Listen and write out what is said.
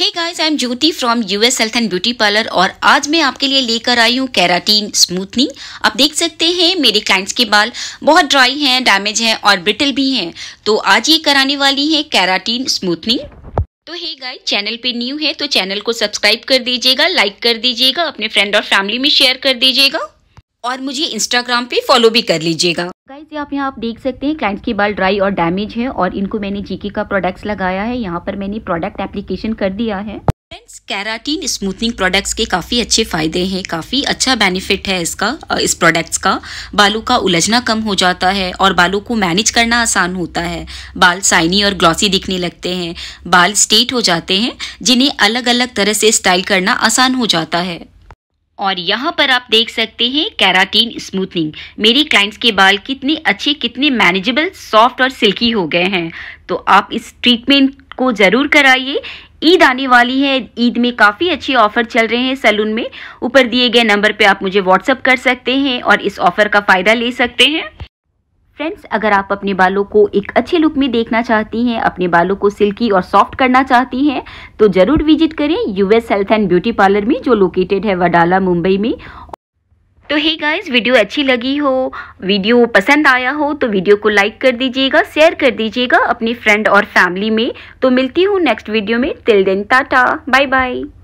hey guys I am Jyoti from US health and beauty parlour और आज मैं आपके लिए लेकर आई हूँ कैराटीन स्मूथनिंग आप देख सकते हैं मेरे क्लाइंट्स के बाल बहुत ड्राई हैं डैमेज हैं और ब्रिटल भी हैं तो आज ये कराने वाली है कैराटीन स्मूथनिंग तो हे गाइस चैनल पे न्यू है तो चैनल को सब्सक्राइब कर दीजिएगा लाइक कर दीजिएगा अपने फ्रेंड और फैमिली में शेयर कर दीजिएगा और मुझे इंस्टाग्राम पे फॉलो भी कर लीजिएगा गाइज आप यहाँ आप देख सकते हैं क्लाइंट्स की बाल ड्राई और डैमेज है और इनको मैंने जीके का प्रोडक्ट्स लगाया है यहाँ पर मैंने प्रोडक्ट एप्लीकेशन कर दिया है फ्रेंड्स कैराटीन स्मूथनिंग प्रोडक्ट्स के काफ़ी अच्छे फ़ायदे हैं काफ़ी अच्छा बेनिफिट है इसका इस प्रोडक्ट्स का बालों का उलझना कम हो जाता है और बालों को मैनेज करना आसान होता है बाल साइनी और ग्लॉसी दिखने लगते हैं बाल स्टेट हो जाते हैं जिन्हें अलग अलग तरह से स्टाइल करना आसान हो जाता है और यहाँ पर आप देख सकते हैं कैराटीन स्मूथनिंग मेरी क्लाइंट्स के बाल कितने अच्छे कितने मैनेजेबल सॉफ्ट और सिल्की हो गए हैं तो आप इस ट्रीटमेंट को ज़रूर कराइए ईद आने वाली है ईद में काफ़ी अच्छे ऑफर चल रहे हैं सैलून में ऊपर दिए गए नंबर पे आप मुझे व्हाट्सअप कर सकते हैं और इस ऑफर का फ़ायदा ले सकते हैं फ्रेंड्स अगर आप अपने बालों को एक अच्छे लुक में देखना चाहती हैं अपने बालों को सिल्की और सॉफ्ट करना चाहती हैं तो ज़रूर विजिट करें US health and beauty parlour में जो लोकेटेड है वडाला मुंबई में तो हे गाइस वीडियो अच्छी लगी हो वीडियो पसंद आया हो तो वीडियो को लाइक कर दीजिएगा शेयर कर दीजिएगा अपने फ्रेंड और फैमिली में तो मिलती हूँ नेक्स्ट वीडियो में तिल दिन टाटा बाय बाय